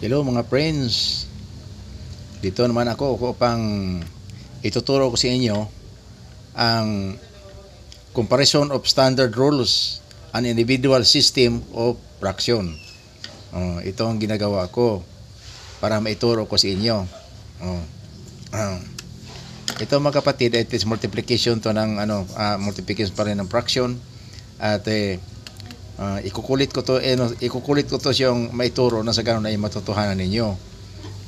Hello mga friends. Dito naman ako ko ituturo ko sa inyo ang comparison of standard rules an individual system of fraction. Oh, ito ang ginagawa ko para maituro ko sa inyo. Oh. Um, ito mga kapatid, it is multiplication to ng ano, uh, multiplication pa rin ng fraction. At eh, uh, ikukulit ko to eh, no, ikukulit ko to siyang maituro na sa ganun ay matutuhanan ninyo.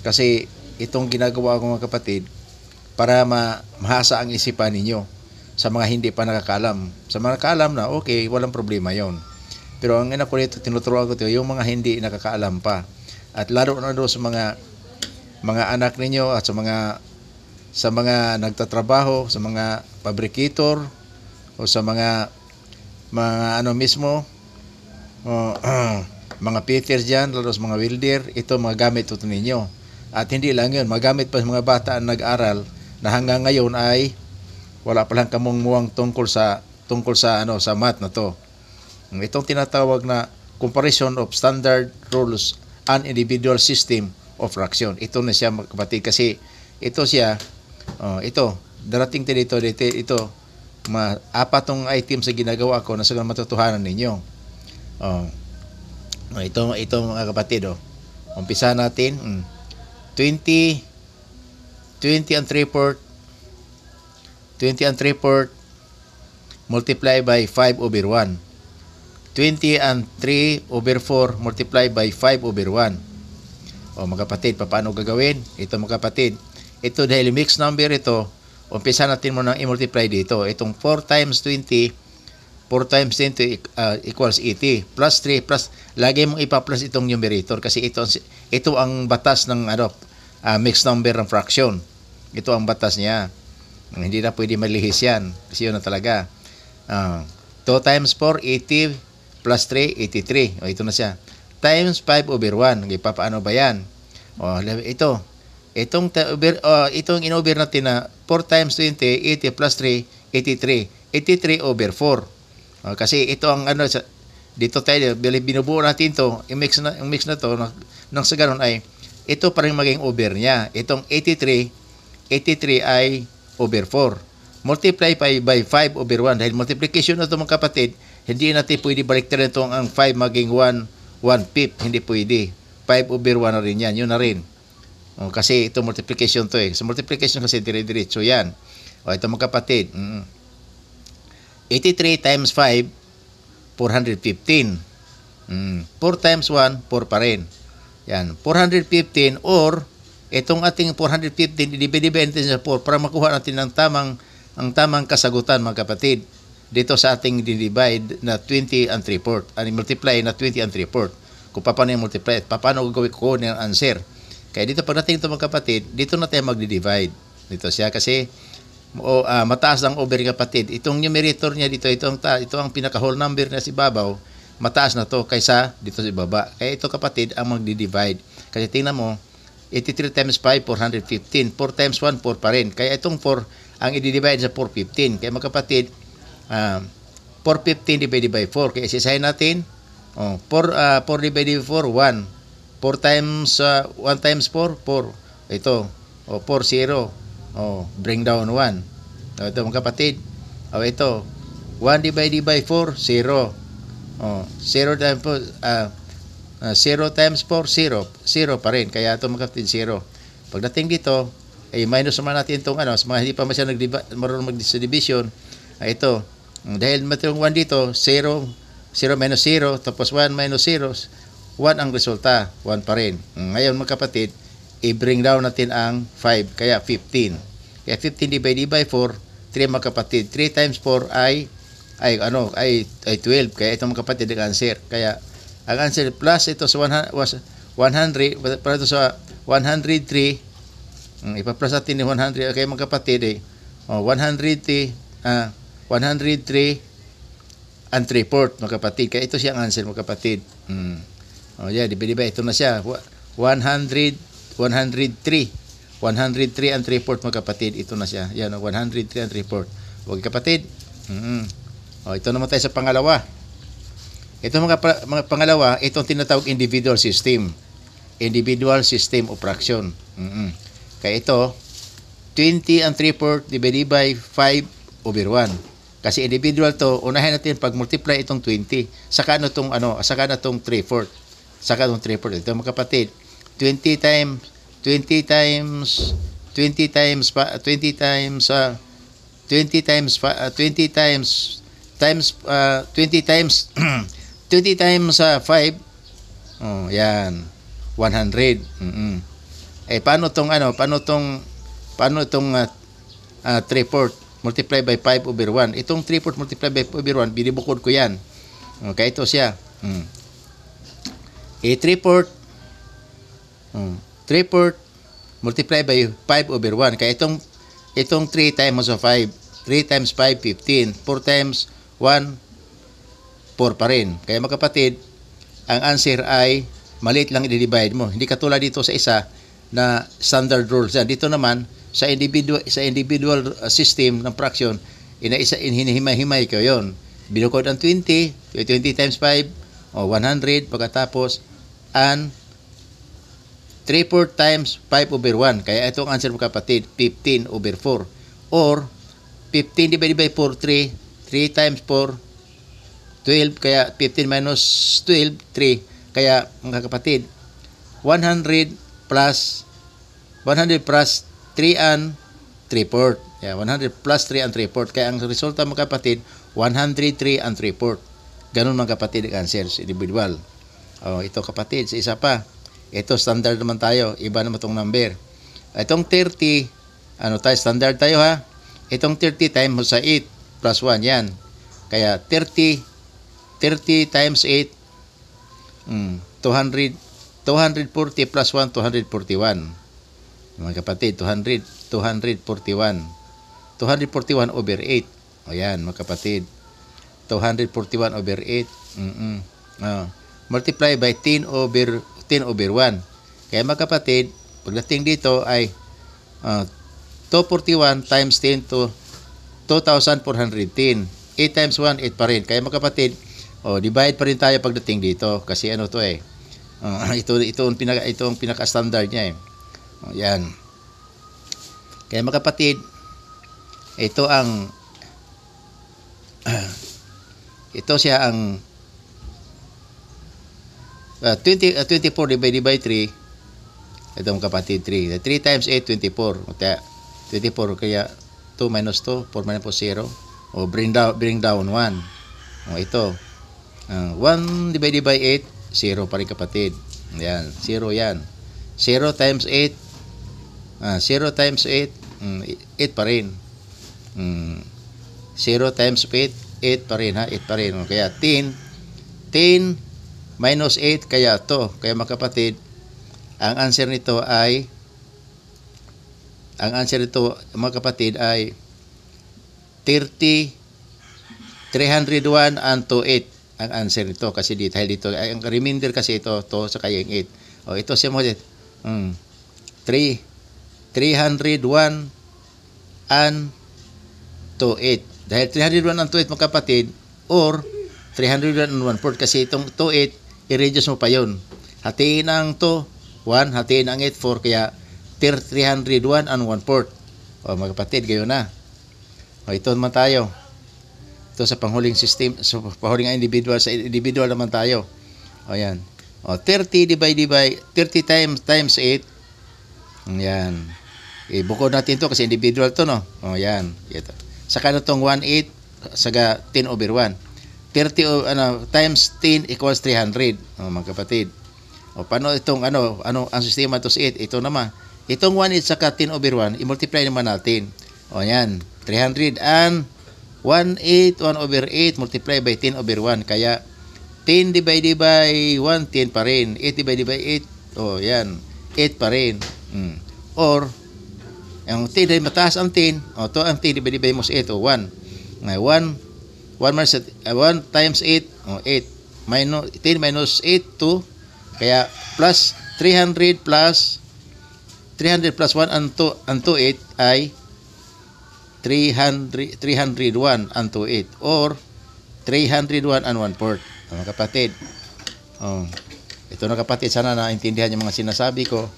Kasi itong ginagawa ko mga kapatid para ma mahasa ang isipan ninyo sa mga hindi pa nakakalam. Sa mga nakakalam na, okay, walang problema yon. Pero ang ina ko nito, tinuturuan ko ito, yung mga hindi nakakaalam pa. At lalo na doon sa mga mga anak ninyo at sa mga sa mga nagtatrabaho, sa mga fabricator o sa mga mga ano mismo uh, uh, mga peter dyan, lalos mga wilder, ito mga gamit ito ninyo. At hindi lang yun, magamit pa mga bata ang nag-aral na hanggang ngayon ay wala pa lang kamong muwang tungkol sa tungkol sa ano sa math na to. Itong tinatawag na comparison of standard rules and individual system of fraction. Ito na siya kapatid kasi ito siya oh, ito darating tayo dito dito ito ma apatong item sa ginagawa ko na sa matutuhanan ninyo. Oh. oh. Ito, ito mga kapatid, oh. Umpisa natin. Mm. 20, 20 and 3 fourth 20 and 3 fourth multiply by 5 over 1 20 and 3 over 4 multiply by 5 over 1 Oh mga kapatid paano gagawin ito mga kapatid ito dahil mixed number ito umpisa natin muna i-multiply dito itong 4 times 20 4 times 10 to, uh, equals 80 plus 3 plus lagi mong ipa-plus itong numerator kasi ito ito ang batas ng ano uh, mixed number ng fraction. Ito ang batas niya. Hindi na pwede malihis yan kasi yun na talaga. Uh, ah, 2 times 4 80 plus 3 83. O ito na siya. Times 5 over 1. Okay, paano ba yan? O ito. Itong over, uh, itong inover natin na 4 times 20 80 plus 3 83. 83 over 4. Uh, kasi ito ang ano sa, dito tayo binubuo natin to, yung mix na yung mix na to nang, nang sa ganun ay ito pa rin maging over niya. Itong 83 83 ay over 4. Multiply by, by 5 over 1 dahil multiplication na to mga kapatid, hindi natin pwede baliktarin itong ang 5 maging 1 1 fifth, hindi pwede. 5 over 1 na rin yan, yun na rin. O, oh, kasi ito multiplication to eh. So multiplication kasi dire-diretso yan. O oh, ito mga kapatid. Mm-mm. 83 times 5, 415. Mm, 4 times 1, 4 pa rin. Yan, 415 or itong ating 415, idibidibin natin sa 4 para makuha natin ang tamang, ang tamang kasagutan mga kapatid dito sa ating divide na 20 and 3 fourth and multiply na 20 and 3 fourth kung paano yung multiply at paano gagawin ko ng answer kaya dito pag natin ito mga kapatid dito natin magdi-divide dito siya kasi o uh, mataas ang over kapatid. Itong numerator niya dito, itong ang, ito ang pinaka-whole number na si babaw, mataas na to kaysa dito sa si baba. Kaya ito kapatid ang magdi-divide. Kasi tingnan mo, 83 times 5, 415. 4 times 1, 4 pa rin. Kaya itong 4 ang i-divide sa 415. Kaya mga kapatid, uh, ah, 415 divided by 4. Kaya isisahin natin, oh, 4, uh, 4 divided by 4, 1. 4 times, uh, ah, 1 times 4, 4. Ito, oh, 4, 0. Oh, bring down 1. Oh, ito mga kapatid. Oh, ito. 1 divided by 4, 0. Oh, 0 times uh, uh, 0 times 4, 0. 0 pa rin. Kaya ito mga kapatid, 0. Pagdating dito, ay eh, minus naman natin itong ano, sa mga hindi pa masyadong marunong mag-division, ay ah, ito. Mm, dahil matulong 1 dito, 0, 0 minus 0, tapos 1 minus 0, 1 ang resulta, 1 pa rin. Mm, ngayon mga kapatid, i-bring down natin ang 5, kaya 15. Kaya 15 divided by 4, 3 mga 3 times 4 ay, ay, ano, ay, ay 12. Kaya ito mga kapatid ang answer. Kaya ang answer plus ito sa 100, was 100, para ito sa 103, um, hmm, ipa-plus natin ni 100. Okay mga eh, oh, 103, ah, 103 and 3 fourth mga kapatid. Kaya ito siya ang answer mga kapatid. Mm. oh yeah, di by Ito na siya. 100 103. 103 and 3 fourth mga kapatid. Ito na siya. Yan, 103 and 3 fourth. Huwag kapatid. Mm-hmm. O, ito naman tayo sa pangalawa. Ito mga, mga pangalawa, itong tinatawag individual system. Individual system of fraction. Mm-hmm. Kaya ito, 20 and 3 fourth divided by 5 over 1. Kasi individual to, unahin natin pag multiply itong 20, saka na itong ano, saka na itong 3/4. Saka itong 3/4. Ito mga kapatid, 20 times 20 times 20 times 20 times uh, 20 times uh, 20 times times uh, 20 times 20 times uh, 5 oh yan 100 mm -mm. eh paano tong ano paano tong paano tong uh, uh, 3 fourth multiply by 5 over 1 itong 3 fourth multiply by 5 over 1 binibukod ko yan okay ito siya mm. eh 3 fourth Mm. 3/4 multiply by 5 over 1. Kaya itong itong 3 times of 5. 3 times 5, 15. 4 times 1, 4 pa rin. Kaya magkapatid, ang answer ay maliit lang i-divide mo. Hindi katulad dito sa isa na standard rules. Yan. Dito naman, sa individual, sa individual uh, system ng fraction, inaisa, hinihimay-himay ko yon Binukod ang 20, 20 times 5, o 100, pagkatapos, and 3/4 times 5 over 1. Kaya ito ang answer mo kapatid, 15 over 4. Or 15 divided by 4, 3. 3 times 4, 12. Kaya 15 minus 12, 3. Kaya mga kapatid, 100 plus 100 plus 3 and 3/4. Yeah, 100 plus 3 and 3/4. Kaya ang resulta mga kapatid, 103 and 3/4. Ganun mga kapatid ang answers individual. Oh, ito kapatid, sa isa pa. Ito, standard naman tayo. Iba naman itong number. Itong 30, ano tayo, standard tayo ha. Itong 30 times mo sa 8 plus 1, yan. Kaya 30, 30 times 8, mm, 200, 240 plus 1, 241. Mga kapatid, 200, 241. 241 over 8. O yan, mga kapatid. 241 over 8. Mm -mm. Oh. Ah, multiply by 10 over 10 over 1. Kaya mga magkapatid, pagdating dito ay uh, ah, 241 times 10 to 2,410. 8 times 1, 8 pa rin. Kaya mga kapatid, oh, divide pa rin tayo pagdating dito kasi ano to eh. Uh, ito ito ang pinaka ito ang pinaka standard niya eh. Oh, yan. Kaya kapatid, ito ang ito siya ang Uh, 20, uh, 24 divided by 3. ito Itong kapatid 3. 3 times 8, 24. Kaya 24. Kaya 2 minus 2, 4 minus 0. O bring down, bring down 1. O ito. Uh, 1 divided by 8, 0 pa rin kapatid. Yan. 0 yan. 0 times 8. Uh, 0 times 8, um, 8 pa rin. Um, mm, 0 times 8, 8 pa rin ha. 8 pa rin. O, kaya 10. 10 Minus 8 kaya to. Kaya mga kapatid, ang answer nito ay ang answer nito mga kapatid ay 30 301 and 28 ang answer nito kasi dito dahil dito ang remainder kasi ito to sa kaya yung 8. Oh, ito si Moses. Mm. 3 301 and 28. Dahil 301 ang 28 mga kapatid or 301 and 1 kasi itong 28 i-reduce mo pa yun. Hatiin ang to 1, hatiin ang 8, 4, kaya 301 and 1 fourth. O mga kapatid, gayon na. O ito naman tayo. Ito sa panghuling system, sa panghuling individual, sa individual naman tayo. O yan. O 30 divided by 30 times times 8. Yan. Ibukod natin to kasi individual to no. O yan. Ito. Saka na tong 1 8 saga 10 over 1. 30 o, ano, times 10 equals 300, oh, mga kapatid. O, paano itong, ano, ano, ang sistema to sa 8? Ito naman. Itong 1 is saka 10 over 1, i-multiply naman natin. O, yan. 300 and 181 over 8, multiply by 10 over 1. Kaya, 10 divided by 1, 10 pa rin. 8 divided by 8, o, oh, yan. 8 pa rin. Mm. Or, ang 10 ay mataas ang 10, o, to ang 10 divided by mas 8, o, 1. Ngayon, 1 1 uh, minus 8, 1 times 8, oh, 8, minus, 10 minus 8, 2, kaya plus 300 plus 300 plus 1 and 2 8 ay 300, 301 unto 8 or 301 and 1 fourth. Oh, mga kapatid. Oh, ito na kapatid, sana naintindihan yung mga sinasabi ko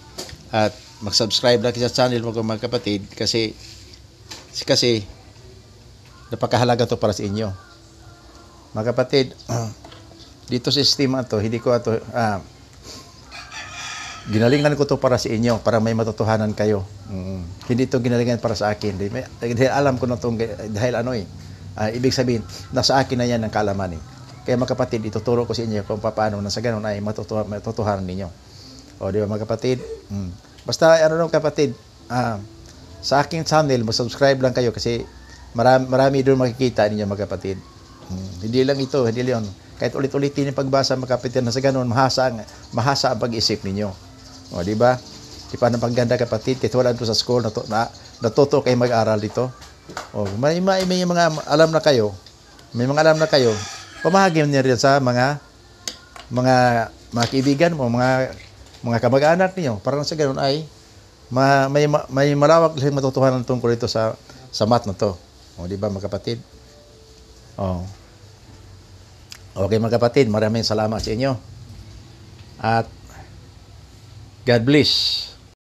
at mag-subscribe lang sa channel mga kapatid kasi kasi Napakahalaga to para sa inyo. Mga kapatid, dito sa sistema to, hindi ko ato ah, ginalingan ko to para sa inyo, para may matutuhanan kayo. Mm. Hindi to ginalingan para sa akin. Dahil alam ko na itong, dahil ano eh, uh, ibig sabihin, nasa akin na yan ang kaalaman eh. Kaya mga kapatid, ituturo ko sa inyo kung paano na sa ganun ay matutuhan, matutuhan ninyo. O di ba mga kapatid? Mm. Basta ano nung kapatid, ah, sa aking channel, subscribe lang kayo kasi Marami, marami doon makikita ninyo mga kapatid. Hmm. Hindi lang ito, hindi lang yun. Kahit ulit-ulitin yung pagbasa mga kapatid na sa ganun, mahasa ang, mahasa ang pag-isip ninyo. O, di ba? Di pa ng kapatid, kahit wala doon sa school, nato, na, natuto kayo mag-aral dito. O, may, may, may mga alam na kayo, may mga alam na kayo, pamahagi niyo rin sa mga mga mga kaibigan mo, mga mga kamag-anak niyo. Para sa ganun ay ma, may may malawak lang matutuhanan tungkol ito sa sa math na to. O, di ba mga kapatid? O. Okay mga kapatid, maraming salamat sa inyo. At God bless.